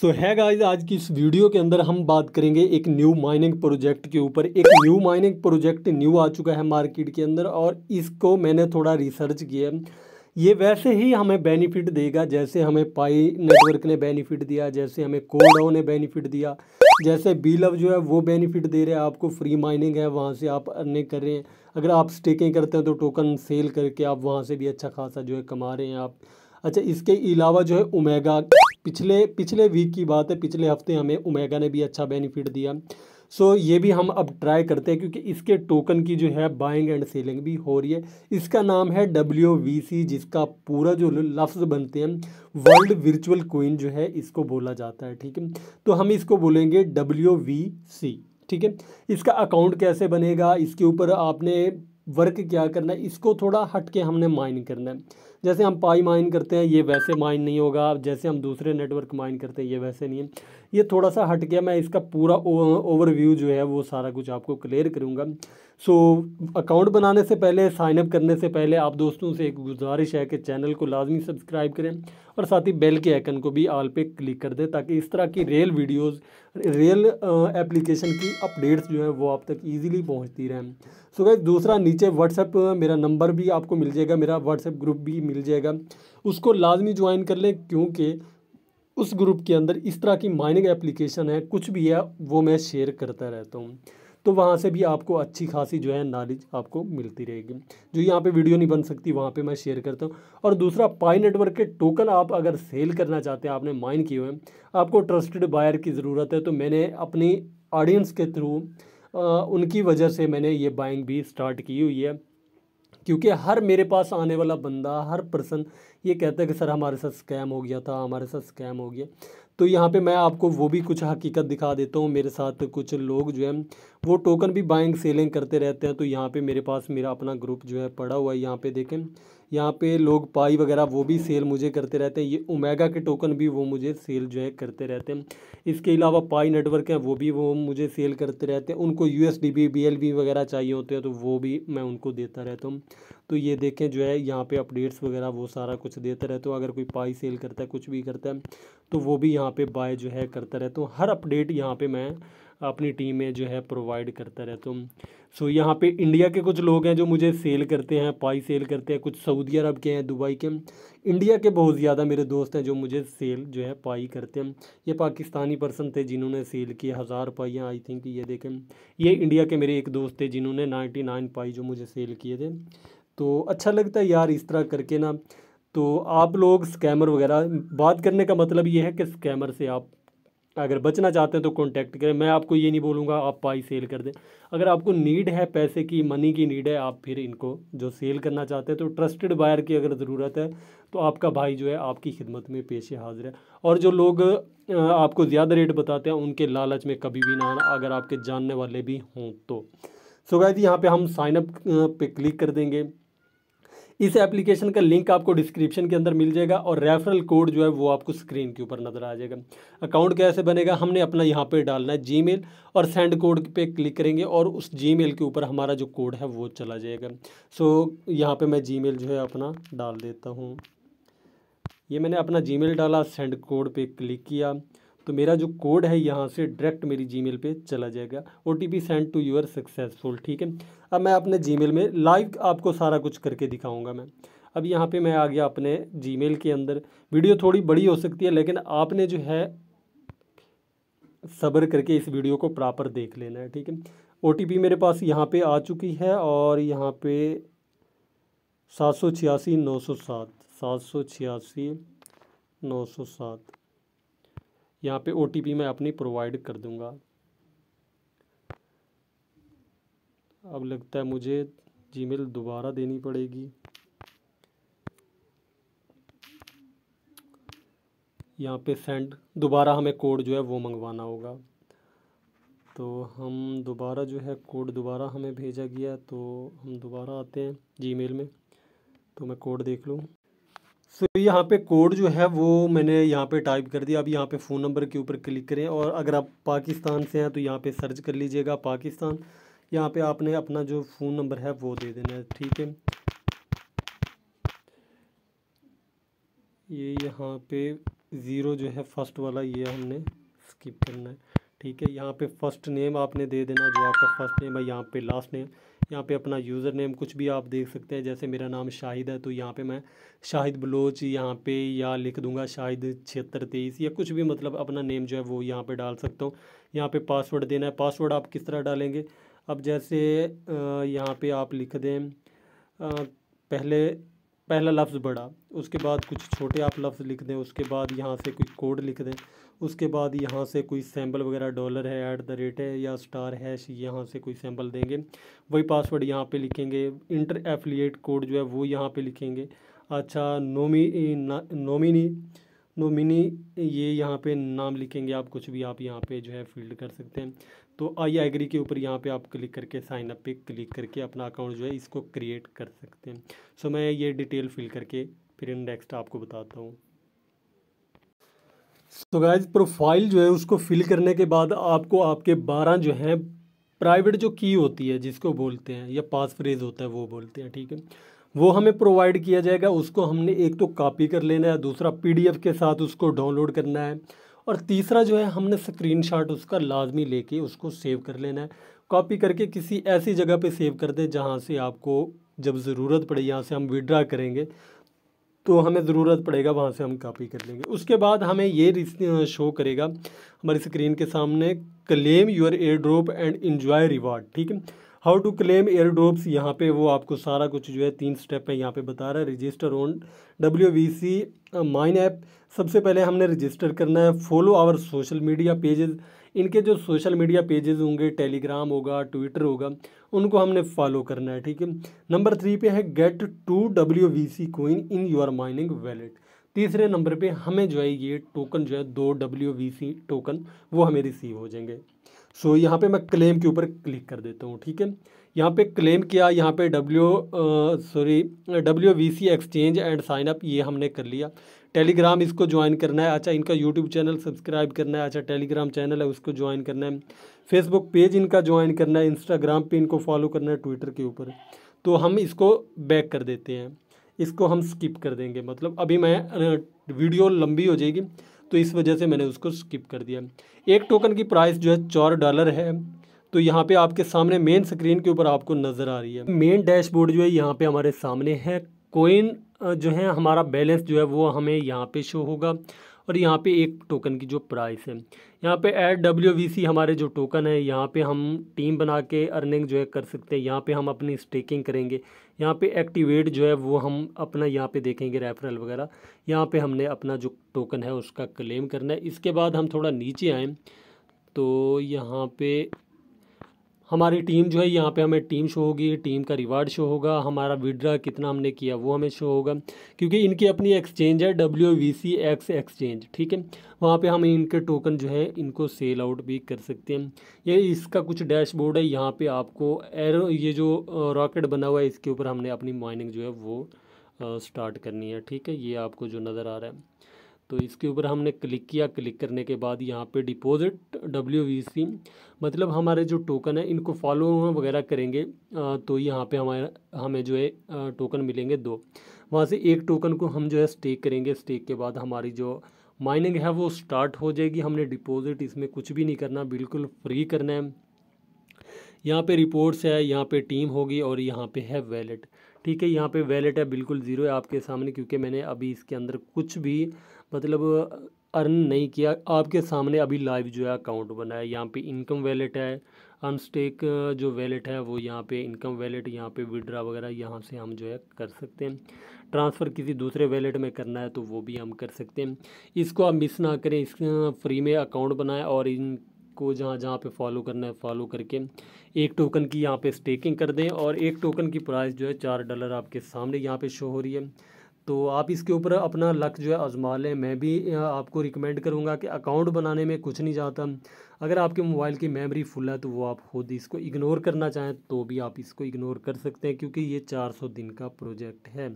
सो है गाइज आज की इस वीडियो के अंदर हम बात करेंगे एक न्यू माइनिंग प्रोजेक्ट के ऊपर एक न्यू माइनिंग प्रोजेक्ट न्यू आ चुका है मार्केट के अंदर और इसको मैंने थोड़ा रिसर्च किया ये वैसे ही हमें बेनिफिट देगा जैसे हमें पाई नेटवर्क ने बेनिफिट दिया जैसे हमें कोडाओ ने बेनिफिट दिया जैसे बीलव जो है वो बेनिफिट दे रहे हैं आपको फ्री माइनिंग है वहाँ से आप अर्निंग कर रहे हैं अगर आप स्टेकिंग करते हैं तो टोकन सेल करके आप वहाँ से भी अच्छा खासा जो है कमा रहे हैं आप अच्छा इसके अलावा जो है उमेगा पिछले पिछले वीक की बात है पिछले हफ्ते हमें उमेगा ने भी अच्छा बेनिफिट दिया सो so, ये भी हम अब ट्राई करते हैं क्योंकि इसके टोकन की जो है बाइंग एंड सेलिंग भी हो रही है इसका नाम है डब्ल्यू जिसका पूरा जो लफ्ज़ बनते हैं वर्ल्ड वर्चुअल कोइन जो है इसको बोला जाता है ठीक है तो हम इसको बोलेंगे डब्ल्यू ठीक है इसका अकाउंट कैसे बनेगा इसके ऊपर आपने वर्क क्या करना है इसको थोड़ा हट के हमने माइन करना है जैसे हम पाई माइन करते हैं ये वैसे माइन नहीं होगा जैसे हम दूसरे नेटवर्क माइन करते हैं ये वैसे नहीं है ये थोड़ा सा हट गया मैं इसका पूरा ओवरव्यू जो है वो सारा कुछ आपको क्लियर करूँगा सो so, अकाउंट बनाने से पहले साइनअप करने से पहले आप दोस्तों से एक गुजारिश है कि चैनल को लाजमी सब्सक्राइब करें और साथ ही बेल के आइकन को भी आल पे क्लिक कर दें ताकि इस तरह की रेल वीडियोस रेल एप्लीकेशन की अपडेट्स जो है वो आप तक इजीली पहुंचती रहें सो so, गए दूसरा नीचे व्हाट्सएप मेरा नंबर भी आपको मिल जाएगा मेरा व्हाट्सएप ग्रुप भी मिल जाएगा उसको लाजमी ज्वाइन कर लें क्योंकि उस ग्रुप के अंदर इस तरह की माइनिंग एप्लीकेशन है कुछ भी है वो मैं शेयर करता रहता हूँ तो वहाँ से भी आपको अच्छी खासी जो है नॉलेज आपको मिलती रहेगी जो यहाँ पे वीडियो नहीं बन सकती वहाँ पे मैं शेयर करता हूँ और दूसरा पाई नेटवर्क के टोकन आप अगर सेल करना चाहते हैं आपने माइन किए हुए आपको ट्रस्टेड बायर की ज़रूरत है तो मैंने अपनी ऑडियंस के थ्रू उनकी वजह से मैंने ये बाइंग भी स्टार्ट की हुई है क्योंकि हर मेरे पास आने वाला बंदा हर पर्सन ये कहता है कि सर हमारे साथ स्कैम हो गया था हमारे साथ स्कैम हो गया तो यहाँ पे मैं आपको वो भी कुछ हकीकत दिखा देता हूँ मेरे साथ कुछ लोग जो है वो टोकन भी बाइंग सेलिंग करते रहते हैं तो यहाँ पे मेरे पास मेरा अपना ग्रुप जो है पड़ा हुआ है यहाँ पे देखें यहाँ पे लोग पाई वगैरह वो भी सेल मुझे करते रहते हैं ये ओमेगा के टोकन भी वो मुझे सेल जो है करते रहते हैं इसके अलावा पाई नेटवर्क हैं वो भी वो मुझे सेल करते रहते हैं उनको U S D B B L B वगैरह चाहिए होते हैं तो वो भी मैं उनको देता रहता हूँ तो ये देखें जो है यहाँ पे अपडेट्स वगैरह वो सारा कुछ देता रहता हूँ अगर कोई पाई सेल करता है कुछ भी करता है तो वो भी यहाँ पे बाय जो है करता रहता हूँ हर अपडेट यहाँ पे मैं अपनी टीम में जो है प्रोवाइड करता रहता हूँ सो यहाँ पे इंडिया के कुछ लोग हैं जो मुझे सेल करते हैं पाई सेल करते हैं कुछ सऊदी अरब के हैं दुबई के इंडिया के बहुत ज़्यादा मेरे दोस्त हैं जो मुझे सेल जो है पाई करते हैं ये पाकिस्तानी पर्सन थे जिन्होंने सेल किए हज़ार पाइयाँ आई थिंक ये देखें ये इंडिया के मेरे एक दोस्त थे जिन्होंने नाइन्टी नाइन पाई जो मुझे सेल किए थे तो अच्छा लगता है यार इस तरह करके ना तो आप लोग स्कैमर वगैरह बात करने का मतलब ये है कि स्कैमर से आप अगर बचना चाहते हैं तो कांटेक्ट करें मैं आपको ये नहीं बोलूँगा आप पाई सेल कर दें अगर आपको नीड है पैसे की मनी की नीड है आप फिर इनको जो सेल करना चाहते हैं तो ट्रस्टेड बायर की अगर ज़रूरत है तो आपका भाई जो है आपकी खिदमत में पेश हाजिर है और जो लोग आपको ज़्यादा रेट बताते हैं उनके लालच में कभी भी ना अगर आपके जानने वाले भी हों तो सो गायदी यहाँ पर हम साइनअप पर क्लिक कर देंगे इस एप्लीकेशन का लिंक आपको डिस्क्रिप्शन के अंदर मिल जाएगा और रेफरल कोड जो है वो आपको स्क्रीन के ऊपर नज़र आ जाएगा अकाउंट कैसे बनेगा हमने अपना यहाँ पर डालना है जी और सेंड कोड पर क्लिक करेंगे और उस जी के ऊपर हमारा जो कोड है वो चला जाएगा सो यहाँ पर मैं जी जो है अपना डाल देता हूँ ये मैंने अपना जीमेल डाला सेंड कोड पे क्लिक किया तो मेरा जो कोड है यहाँ से डायरेक्ट मेरी जी पे चला जाएगा O T P send to your successful ठीक है अब मैं अपने जी में लाइव आपको सारा कुछ करके दिखाऊँगा मैं अब यहाँ पे मैं आ गया अपने जी के अंदर वीडियो थोड़ी बड़ी हो सकती है लेकिन आपने जो है सब्र करके इस वीडियो को प्रॉपर देख लेना है ठीक है ओ मेरे पास यहाँ पे आ चुकी है और यहाँ पे सात सौ छियासी नौ सौ सात सात सौ छियासी नौ सौ सात यहाँ पे ओ मैं अपनी प्रोवाइड कर दूँगा अब लगता है मुझे जीमेल दोबारा देनी पड़ेगी यहाँ पे सेंड दोबारा हमें कोड जो है वो मंगवाना होगा तो हम दोबारा जो है कोड दोबारा हमें भेजा गया तो हम दोबारा आते हैं जीमेल में तो मैं कोड देख लूँ सो so, यहाँ पे कोड जो है वो मैंने यहाँ पे टाइप कर दिया अब यहाँ पे फ़ोन नंबर के ऊपर क्लिक करें और अगर आप पाकिस्तान से हैं तो यहाँ पे सर्च कर लीजिएगा पाकिस्तान यहाँ पे आपने अपना जो फ़ोन नंबर है वो दे देना है ठीक है ये यहाँ पे ज़ीरो जो है फर्स्ट वाला ये हमने स्किप करना है ठीक है यहाँ पे फर्स्ट नेम आपने दे देना जो आपका फर्स्ट नेम है यहाँ पे लास्ट नेम यहाँ पे अपना यूज़र नेम कुछ भी आप देख सकते हैं जैसे मेरा नाम शाहिद है तो यहाँ पे मैं शाहिद बलोच यहाँ पे या लिख दूँगा शाहिद छिहत्तर तेईस या कुछ भी मतलब अपना नेम जो है वो यहाँ पे डाल सकता हूँ यहाँ पे पासवर्ड देना है पासवर्ड आप किस तरह डालेंगे अब जैसे यहाँ पर आप लिख दें पहले पहला लफ्ज़ बड़ा उसके बाद कुछ छोटे आप लफ्ज़ लिख दें उसके बाद यहाँ से कोई कोड लिख दें उसके बाद यहाँ से कोई सैम्बल वगैरह डॉलर है ऐट द रेट है या स्टार हैश यहाँ से कोई सैम्बल देंगे वही पासवर्ड यहाँ पे लिखेंगे इंटर एफिलिएट कोड जो है वो यहाँ पे लिखेंगे अच्छा नोमी नोमिनी नोमिनी ये यहाँ पे नाम लिखेंगे आप कुछ भी आप यहाँ पे जो है फील्ड कर सकते हैं तो आई एग्री के ऊपर यहाँ पे आप क्लिक करके साइन अप पे क्लिक करके अपना अकाउंट जो है इसको क्रिएट कर सकते हैं सो मैं ये डिटेल फिल करके फिर नेक्स्ट आपको बताता हूँ सो गाइज प्रोफाइल जो है उसको फिल करने के बाद आपको आपके बारह जो हैं प्राइवेट जो की होती है जिसको बोलते हैं या पास फ्रेज होता है वो बोलते हैं ठीक है वो हमें प्रोवाइड किया जाएगा उसको हमने एक तो कॉपी कर लेना है दूसरा पीडीएफ के साथ उसको डाउनलोड करना है और तीसरा जो है हमने स्क्रीनशॉट उसका लाजमी लेके उसको सेव कर लेना है कॉपी करके किसी ऐसी जगह पे सेव कर दें जहाँ से आपको जब ज़रूरत पड़े यहाँ से हम विड्रा करेंगे तो हमें ज़रूरत पड़ेगा वहाँ से हम कॉपी कर लेंगे उसके बाद हमें ये शो करेगा हमारी स्क्रीन के सामने claim your airdrop and enjoy reward ठीक है how to claim airdrops यहाँ पे वो आपको सारा कुछ जो है तीन स्टेप है यहाँ पे बता रहा है register on W V C mine app सबसे पहले हमने रजिस्टर करना है follow our social media pages इनके जो सोशल मीडिया पेजेस होंगे टेलीग्राम होगा ट्विटर होगा उनको हमने फॉलो करना है ठीक है नंबर थ्री पे है get to W V C coin in your mining wallet तीसरे नंबर पे हमें जो है ये टोकन जो है दो डब्ल्यू वी सी टोकन वो हमें रिसीव हो जाएंगे सो so, यहाँ पे मैं क्लेम के ऊपर क्लिक कर देता हूँ ठीक है यहाँ पे क्लेम किया यहाँ पे W sorry W V C exchange and sign up ये हमने कर लिया टेलीग्राम इसको ज्वाइन करना है अच्छा इनका यूट्यूब चैनल सब्सक्राइब करना है अच्छा टेलीग्राम चैनल है उसको ज्वाइन करना है फेसबुक पेज इनका ज्वाइन करना है इंस्टाग्राम पर इनको फॉलो करना है ट्विटर के ऊपर तो हम इसको बैक कर देते हैं इसको हम स्किप कर देंगे मतलब अभी मैं वीडियो लंबी हो जाएगी तो इस वजह से मैंने उसको स्किप कर दिया एक टोकन की प्राइस जो है चार डॉलर है तो यहाँ पे आपके सामने मेन स्क्रीन के ऊपर आपको नज़र आ रही है मेन डैशबोर्ड जो है यहाँ पे हमारे सामने है कोइन जो है हमारा बैलेंस जो है वो हमें यहाँ पे शो होगा और यहाँ पे एक टोकन की जो प्राइस है यहाँ पे एड डब्ल्यू वी सी हमारे जो टोकन है यहाँ पे हम टीम बना के अर्निंग जो है कर सकते हैं यहाँ पे हम अपनी स्टेकिंग करेंगे यहाँ पे एक्टिवेट जो है वो हम अपना यहाँ पे देखेंगे रेफरल वगैरह यहाँ पे हमने अपना जो टोकन है उसका क्लेम करना है इसके बाद हम थोड़ा नीचे आएँ तो यहाँ पे हमारी टीम जो है यहाँ पे हमें टीम शो होगी टीम का रिवार्ड शो होगा हमारा विड्रा कितना हमने किया वो हमें शो होगा क्योंकि इनकी अपनी एक्सचेंज है W V C X exchange ठीक है वहाँ पे हम इनके टोकन जो है इनको सेल आउट भी कर सकते हैं ये इसका कुछ डैशबोर्ड है यहाँ पे आपको एरो ये जो रॉकेट बना हुआ है इसके ऊपर हमने अपनी माइनिंग जो है वो स्टार्ट करनी है ठीक है ये आपको जो नज़र आ रहा है तो इसके ऊपर हमने क्लिक किया क्लिक करने के बाद यहाँ पे डिपॉजिट डब्ल्यू मतलब हमारे जो टोकन है इनको फॉलो वगैरह करेंगे तो यहाँ पे हमारा हमें जो है टोकन मिलेंगे दो वहाँ से एक टोकन को हम जो है स्टेक करेंगे स्टेक के बाद हमारी जो माइनिंग है वो स्टार्ट हो जाएगी हमने डिपॉजिट इसमें कुछ भी नहीं करना बिल्कुल फ्री करना है यहाँ पे रिपोर्ट्स है यहाँ पे टीम होगी और यहाँ पे है वैलेट ठीक है यहाँ पे वैलेट है बिल्कुल ज़ीरो है आपके सामने क्योंकि मैंने अभी इसके अंदर कुछ भी मतलब अर्न नहीं किया आपके सामने अभी लाइव जो है अकाउंट बना है यहाँ पे इनकम वैलेट है अनस्टेक जो वैलेट है वो यहाँ पे इनकम वैलेट यहाँ पे विड्रा वगैरह यहाँ से हम जो है कर सकते हैं ट्रांसफ़र किसी दूसरे वैलेट में करना है तो वो भी हम कर सकते हैं इसको आप मिस ना करें इस फ्री में अकाउंट बनाएं और इन को जहाँ जहाँ पे फॉलो करना है फॉलो करके एक टोकन की यहाँ पे स्टेकिंग कर दें और एक टोकन की प्राइस जो है चार डॉलर आपके सामने यहाँ पे शो हो रही है तो आप इसके ऊपर अपना लक जो है आजमा लें मैं भी आपको रिकमेंड करूँगा कि अकाउंट बनाने में कुछ नहीं जाता अगर आपके मोबाइल की मेमरी फुल है तो वो आप खुद इसको इग्नोर करना चाहें तो भी आप इसको इग्नोर कर सकते हैं क्योंकि ये चार दिन का प्रोजेक्ट है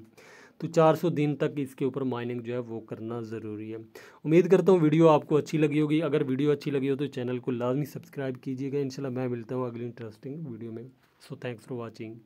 तो 400 दिन तक इसके ऊपर माइनिंग जो है वो करना ज़रूरी है उम्मीद करता हूँ वीडियो आपको अच्छी लगी होगी अगर वीडियो अच्छी लगी हो तो चैनल को लाजमी सब्सक्राइब कीजिएगा इनशाला मैं मिलता हूँ अगली इंटरेस्टिंग वीडियो में सो थैंक्स फॉर वॉचिंग